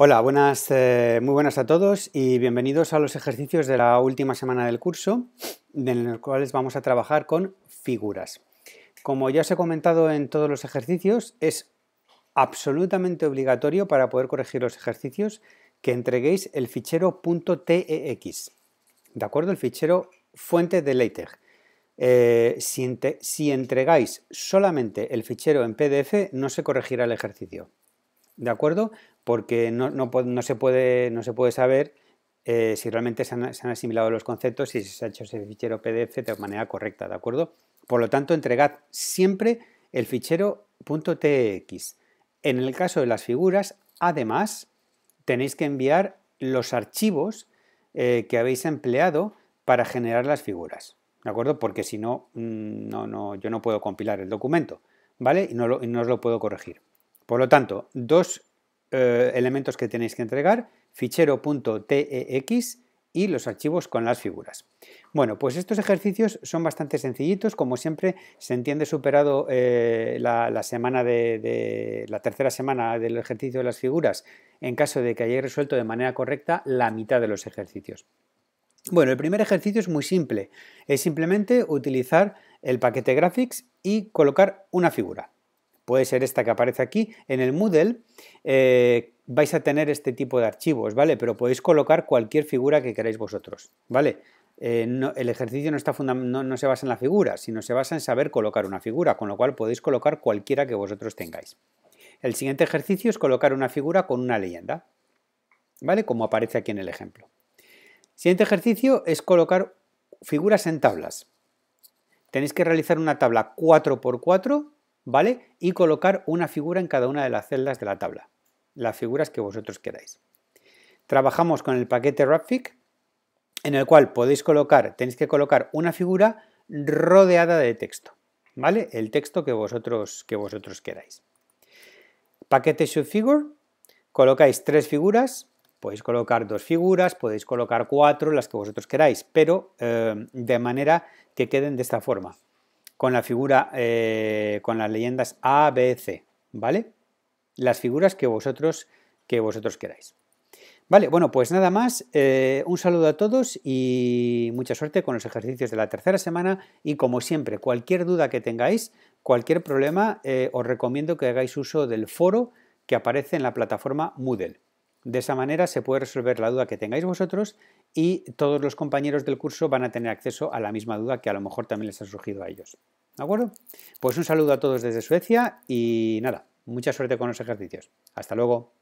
Hola, buenas, eh, muy buenas a todos y bienvenidos a los ejercicios de la última semana del curso, en los cuales vamos a trabajar con figuras. Como ya os he comentado en todos los ejercicios, es absolutamente obligatorio para poder corregir los ejercicios que entreguéis el fichero .tex, ¿de acuerdo? El fichero fuente de LaTeX. Eh, si entregáis solamente el fichero en PDF, no se corregirá el ejercicio, ¿de acuerdo? Porque no, se, puede, no se puede saber eh, si realmente se han, asimilado los conceptos y si se ha hecho ese fichero PDF de manera correcta, ¿de acuerdo? Por lo tanto, entregad siempre el fichero .tx. En el caso de las figuras, además, tenéis que enviar los archivos eh, que habéis empleado para generar las figuras, ¿de acuerdo? Porque si no, mm, no, yo no puedo compilar el documento, ¿vale? Y no, y no os lo puedo corregir. Por lo tanto, dos eh, elementos que tenéis que entregar, fichero.tex y los archivos con las figuras. Bueno, pues estos ejercicios son bastante sencillitos, como siempre se entiende superado eh, la, semana de, la tercera semana del ejercicio de las figuras, en caso de que hayáis resuelto de manera correcta la mitad de los ejercicios. Bueno, el primer ejercicio es muy simple, es simplemente utilizar el paquete graphics y colocar una figura puede ser esta que aparece aquí, en el Moodle eh, vais a tener este tipo de archivos, ¿vale? Pero podéis colocar cualquier figura que queráis vosotros, ¿vale? Eh, el ejercicio no, está no, se basa en la figura, sino se basa en saber colocar una figura, con lo cual podéis colocar cualquiera que vosotros tengáis. El siguiente ejercicio es colocar una figura con una leyenda, ¿vale? Como aparece aquí en el ejemplo. Siguiente ejercicio es colocar figuras en tablas. Tenéis que realizar una tabla 4x4 y colocar una figura en cada una de las celdas de la tabla, las figuras que vosotros queráis. Trabajamos con el paquete Rapfic, en el cual podéis colocar, tenéis que colocar una figura rodeada de texto, ¿vale? El texto que vosotros, que vosotros queráis. Paquete Subfigure, colocáis tres figuras, podéis colocar dos figuras, podéis colocar cuatro, las que vosotros queráis, pero eh, de manera que queden de esta forma con la figura, eh, con las leyendas A, B, C, ¿vale? Las figuras que vosotros, que vosotros queráis. Vale, bueno, pues nada más, eh, un saludo a todos y mucha suerte con los ejercicios de la tercera semana y como siempre, cualquier duda que tengáis, cualquier problema, eh, os recomiendo que hagáis uso del foro que aparece en la plataforma Moodle. De esa manera se puede resolver la duda que tengáis vosotros y todos los compañeros del curso van a tener acceso a la misma duda que a lo mejor también les ha surgido a ellos. ¿De acuerdo? Pues un saludo a todos desde Suecia y nada, mucha suerte con los ejercicios. Hasta luego.